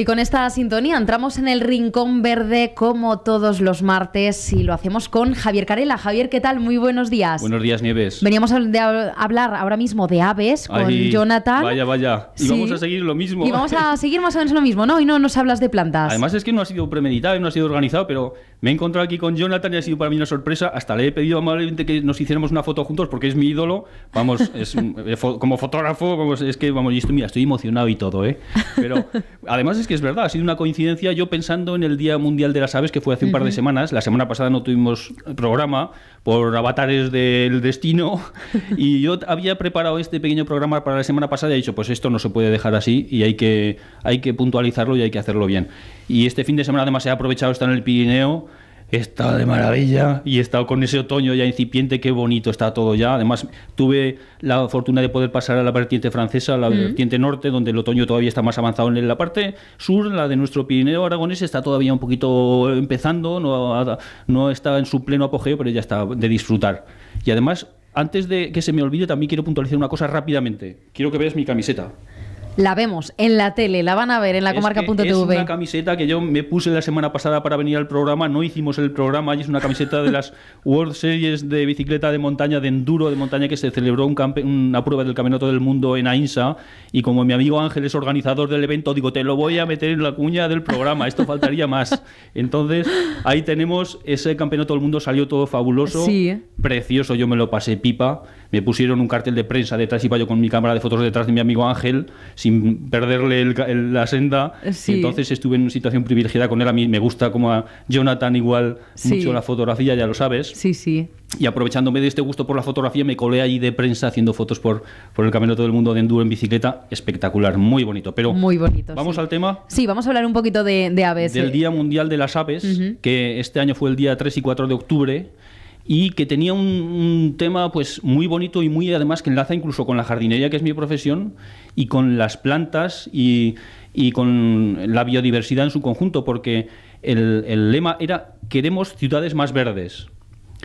Y con esta sintonía entramos en el Rincón Verde como todos los martes y lo hacemos con Javier Carela. Javier, ¿qué tal? Muy buenos días. Buenos días, Nieves. Veníamos a, de, hablar ahora mismo de aves con Jonathan. Vaya, vaya. Y vamos a seguir lo mismo. Y vamos a seguir más o menos lo mismo, ¿no? Y no nos hablas de plantas. Además es que no ha sido premeditado y no ha sido organizado, pero me he encontrado aquí con Jonathan y ha sido para mí una sorpresa. Hasta le he pedido amablemente que nos hiciéramos una foto juntos porque es mi ídolo. Vamos, eh, como fotógrafo, es que vamos, y estoy, mira, estoy emocionado y todo, ¿eh? Pero además es que es verdad, ha sido una coincidencia. Yo pensando en el Día Mundial de las Aves, que fue hace un par de semanas, la semana pasada no tuvimos programa por avatares del destino, y yo había preparado este pequeño programa para la semana pasada y he dicho, pues esto no se puede dejar así y hay que, hay que puntualizarlo y hay que hacerlo bien. Y este fin de semana además he aprovechado estar en el Pirineo Está de maravilla y he estado con ese otoño ya incipiente, qué bonito está todo ya. Además, tuve la fortuna de poder pasar a la vertiente francesa, a la vertiente norte, donde el otoño todavía está más avanzado en la parte sur, la de nuestro Pirineo aragonés está todavía un poquito empezando, no, no está en su pleno apogeo, pero ya está de disfrutar. Y además, antes de que se me olvide, también quiero puntualizar una cosa rápidamente. Quiero que veas mi camiseta la vemos en la tele, la van a ver en la comarca.tv. Es, una camiseta que yo me puse la semana pasada para venir al programa, no hicimos el programa y es una camiseta de las World Series de bicicleta de montaña, de enduro de montaña que se celebró un una prueba del Campeonato del Mundo en AINSA y como mi amigo Ángel es organizador del evento, digo, te lo voy a meter en la cuña del programa, esto faltaría más. Entonces, ahí tenemos ese Campeonato del Mundo, salió todo fabuloso, precioso, yo me lo pasé pipa, me pusieron un cartel de prensa detrás y yo con mi cámara de fotos detrás de mi amigo Ángel, sin perderle la senda. Entonces estuve en una situación privilegiada con él. A mí me gusta como a Jonathan igual mucho la fotografía, ya lo sabes. Sí, sí. Y aprovechándome de este gusto por la fotografía, me colé allí de prensa haciendo fotos por, por el todo el Mundo de Enduro en bicicleta. Espectacular, muy bonito. Pero muy bonito. ¿Vamos al tema? Sí, vamos a hablar un poquito de, aves. Del Día Mundial de las Aves, que este año fue el día 3 y 4 de octubre y que tenía un, tema pues muy bonito y muy además que enlaza incluso con la jardinería, que es mi profesión, y con las plantas y, y con la biodiversidad en su conjunto, porque el, el lema era queremos ciudades más verdes.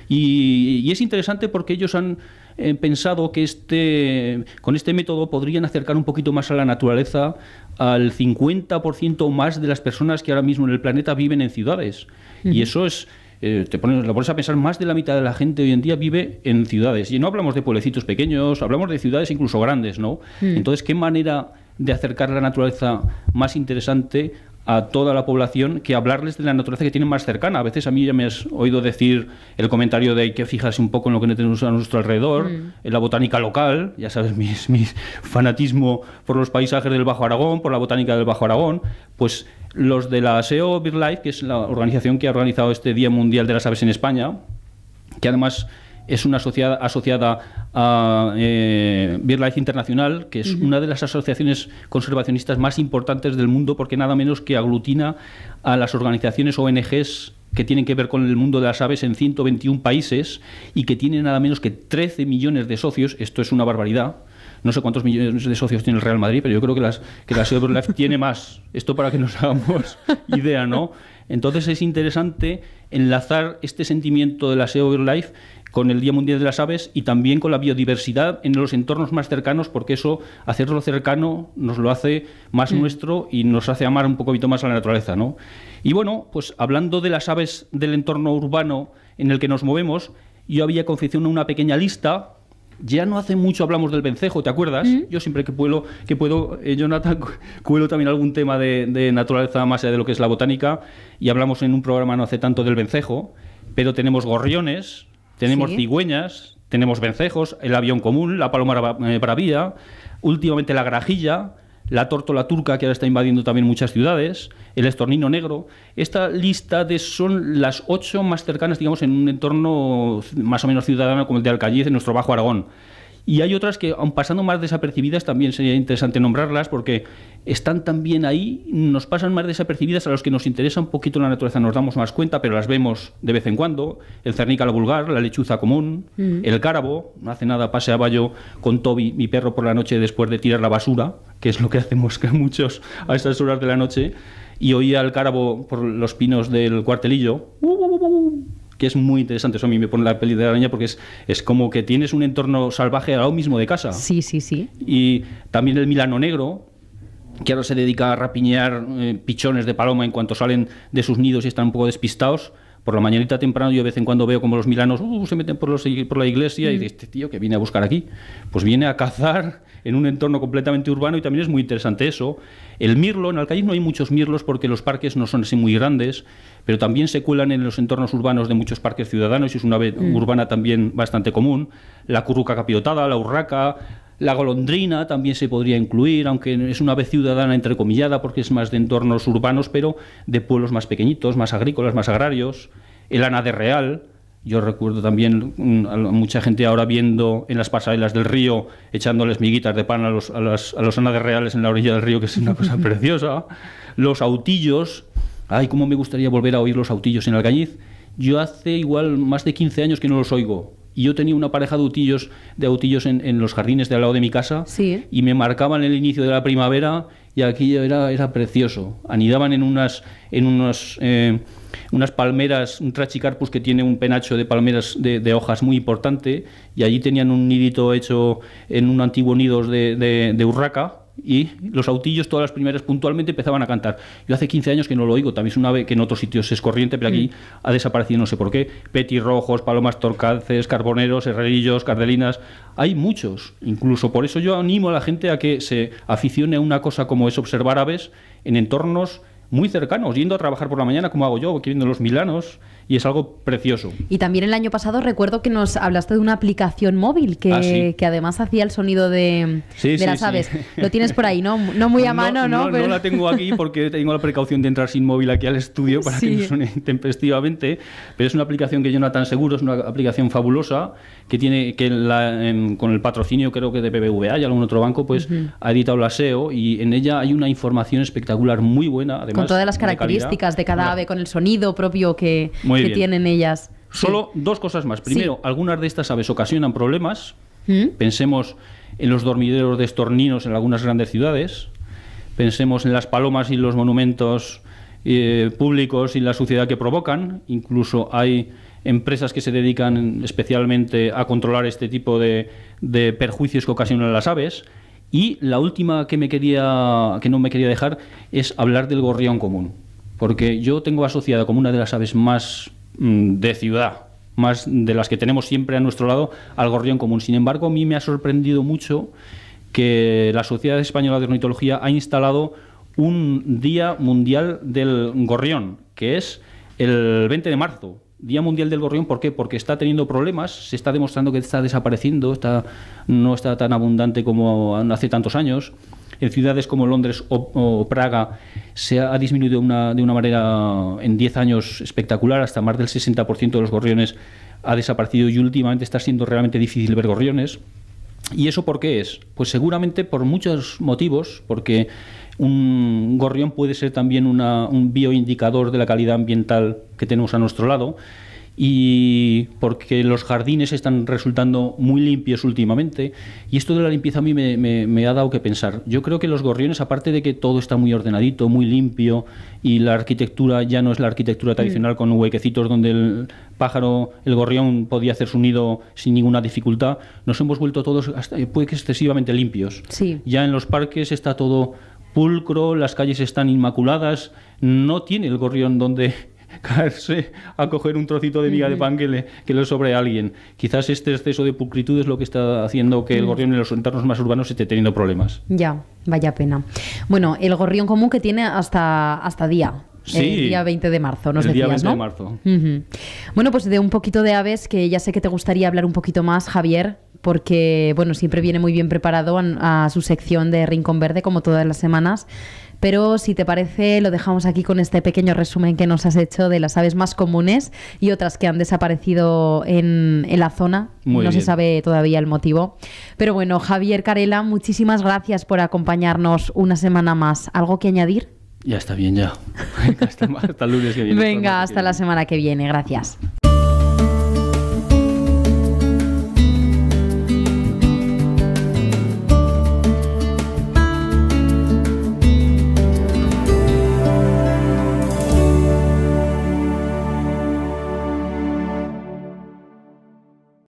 Y, y es interesante porque ellos han eh, pensado que este, con este método podrían acercar un poquito más a la naturaleza al 50% más de las personas que ahora mismo en el planeta viven en ciudades. Y eso es, eh, te pones, a pensar, más de la mitad de la gente hoy en día vive en ciudades. Y no hablamos de pueblecitos pequeños, hablamos de ciudades incluso grandes, ¿no? Mm. Entonces, ¿qué manera de acercar la naturaleza más interesante a toda la población que hablarles de la naturaleza que tienen más cercana. A veces a mí ya me has oído decir el comentario de que fijarse un poco en lo que tenemos a nuestro alrededor, mm. en la botánica local, ya sabes, mi, mi fanatismo por los paisajes del Bajo Aragón, por la botánica del Bajo Aragón, pues los de la SEO BirdLife, que es la organización que ha organizado este Día Mundial de las Aves en España, que además es una sociedad asociada a eh, Internacional, que es una de las asociaciones conservacionistas más importantes del mundo, porque nada menos que aglutina a las organizaciones ONGs que tienen que ver con el mundo de las aves en 121 países y que tiene nada menos que 13 millones de socios, esto es una barbaridad, no sé cuántos millones de socios tiene el Real Madrid, pero yo creo que, las, que la Life tiene más. Esto para que nos hagamos idea, ¿no? Entonces es interesante enlazar este sentimiento de la Seo Life con el Día Mundial de las Aves y también con la biodiversidad en los entornos más cercanos, porque eso, hacerlo cercano, nos lo hace más mm. nuestro y nos hace amar un poquito más a la naturaleza, ¿no? Y bueno, pues hablando de las aves del entorno urbano en el que nos movemos, yo había confeccionado una pequeña lista ya no hace mucho hablamos del vencejo, ¿te acuerdas? Mm. Yo siempre que puedo, que puedo eh, Jonathan, cuelo también algún tema de, naturaleza más allá de lo que es la botánica, y hablamos en un programa no hace tanto del vencejo, pero tenemos gorriones, tenemos cigüeñas, tenemos vencejos, el avión común, la paloma eh, bravía, últimamente la grajilla, la tórtola turca, que ahora está invadiendo también muchas ciudades, el estornino negro. Esta lista de son las ocho más cercanas, digamos, en un entorno más o menos ciudadano como el de Alcañiz, en nuestro Bajo Aragón. Y hay otras que, aun pasando más desapercibidas, también sería interesante nombrarlas porque están también ahí, nos pasan más desapercibidas a los que nos interesa un poquito la naturaleza, nos damos más cuenta, pero las vemos de vez en cuando. El cernícalo vulgar, la lechuza común, mm. el cárabo. No hace nada paseaba yo con Toby, mi perro, por la noche después de tirar la basura, que es lo que hacemos que muchos a estas horas de la noche, y oía al cárabo por los pinos del cuartelillo que es muy interesante. Eso a mí me pone la peli de araña porque es, como que tienes un entorno salvaje a lo mismo de casa. Sí, sí, sí. Y también el Milano Negro, que ahora se dedica a rapiñar eh, pichones de paloma en cuanto salen de sus nidos y están un poco despistados por la mañanita temprano yo de vez en cuando veo como los milanos uh, se meten por, la iglesia y de este tío que viene a buscar aquí, pues viene a cazar en un entorno completamente urbano y también es muy interesante eso. El mirlo, en Alcalá no hay muchos mirlos porque los parques no son así muy grandes, pero también se cuelan en los entornos urbanos de muchos parques ciudadanos y es una ave mm. urbana también bastante común. La curruca capiotada, la urraca, la golondrina también se podría incluir, aunque es una vez ciudadana entrecomillada porque es más de entornos urbanos, pero de pueblos más pequeñitos, más agrícolas, más agrarios. El ana real. Yo recuerdo también mm, a mucha gente ahora viendo en las pasarelas del río, echándoles miguitas de pan a los, a, reales en la orilla del río, que es una cosa preciosa. Los autillos. Ay, cómo me gustaría volver a oír los autillos en algañiz Yo hace igual más de 15 años que no los oigo y yo tenía una pareja de autillos, de autillos en, los jardines de al lado de mi casa y me marcaban el inicio de la primavera y aquí era, era precioso. Anidaban en unas, en unas, eh, unas palmeras, un trachicarpus que tiene un penacho de palmeras de, hojas muy importante y allí tenían un nidito hecho en un antiguo nido de, de, de urraca y los autillos todas las primeras puntualmente empezaban a cantar. Yo hace 15 años que no lo oigo, también es una ave que en otros sitios es corriente, pero aquí mm. ha desaparecido no sé por qué. Petirrojos, palomas torcaces, carboneros, herrerillos, cardelinas, hay muchos. Incluso por eso yo animo a la gente a que se aficione a una cosa como es observar aves en entornos muy cercanos, yendo a trabajar por la mañana como hago yo, viendo los milanos, y es algo precioso. Y también el año pasado recuerdo que nos hablaste de una aplicación móvil que, ah, que además hacía el sonido de, sí, de las aves. Lo tienes por ahí, ¿no? No muy a mano, ¿no? No, la tengo aquí porque tengo la precaución de entrar sin móvil aquí al estudio para que no suene tempestivamente, pero es una aplicación que yo no tan seguro, es una aplicación fabulosa que tiene que em, con el patrocinio creo que de BBVA y algún otro banco, pues ha editado la SEO y en ella hay una información espectacular muy buena, además con todas las características de, cada ave, con el sonido propio que, tienen ellas. Solo dos cosas más. Primero, algunas de estas aves ocasionan problemas. ¿Mm? Pensemos en los dormideros de estorninos en algunas grandes ciudades. Pensemos en las palomas y los monumentos eh, públicos y la suciedad que provocan. Incluso hay empresas que se dedican especialmente a controlar este tipo de, de perjuicios que ocasionan las aves. Y la última que, me quería, que no me quería dejar es hablar del gorrión común, porque yo tengo asociada como una de las aves más mm, de ciudad, más de las que tenemos siempre a nuestro lado, al gorrión común. Sin embargo, a mí me ha sorprendido mucho que la Sociedad Española de Ornitología ha instalado un Día Mundial del Gorrión, que es el 20 de marzo, Día Mundial del Gorrión, ¿por qué? Porque está teniendo problemas, se está demostrando que está desapareciendo, está, no está tan abundante como hace tantos años. En ciudades como Londres o, Praga se ha, disminuido de una manera en 10 años espectacular, hasta más del 60% de los gorriones ha desaparecido y últimamente está siendo realmente difícil ver gorriones. ¿Y eso por qué es? Pues seguramente por muchos motivos, porque un gorrión puede ser también un bioindicador de la calidad ambiental que tenemos a nuestro lado y porque los jardines están resultando muy limpios últimamente. Y esto de la limpieza a mí me, ha dado que pensar. Yo creo que los gorriones, aparte de que todo está muy ordenadito, muy limpio, y la arquitectura ya no es la arquitectura mm. tradicional con huequecitos donde el pájaro, el gorrión, podía hacer su nido sin ninguna dificultad, nos hemos vuelto todos, excesivamente limpios. Ya en los parques está todo pulcro, las calles están inmaculadas, no tiene el gorrión donde caerse a coger un trocito de miga de pan que le, sobre a alguien. Quizás este exceso de pulcritud es lo que está haciendo que el gorrión en los entornos más urbanos esté teniendo problemas. Ya, vaya pena. Bueno, el gorrión común que tiene hasta, hasta día el día 20 de marzo, nos el día 20 de marzo. Bueno, pues de un poquito de aves, que ya sé que te gustaría hablar un poquito más, Javier, porque, bueno, siempre viene muy bien preparado a, su sección de Rincón Verde, como todas las semanas. Pero si te parece, lo dejamos aquí con este pequeño resumen que nos has hecho de las aves más comunes y otras que han desaparecido en, la zona. no se sabe todavía el motivo. Pero bueno, Javier Carela, muchísimas gracias por acompañarnos una semana más. ¿Algo que añadir? Ya está bien, ya. hasta, lunes que viene. Venga, hasta la semana que viene. Gracias.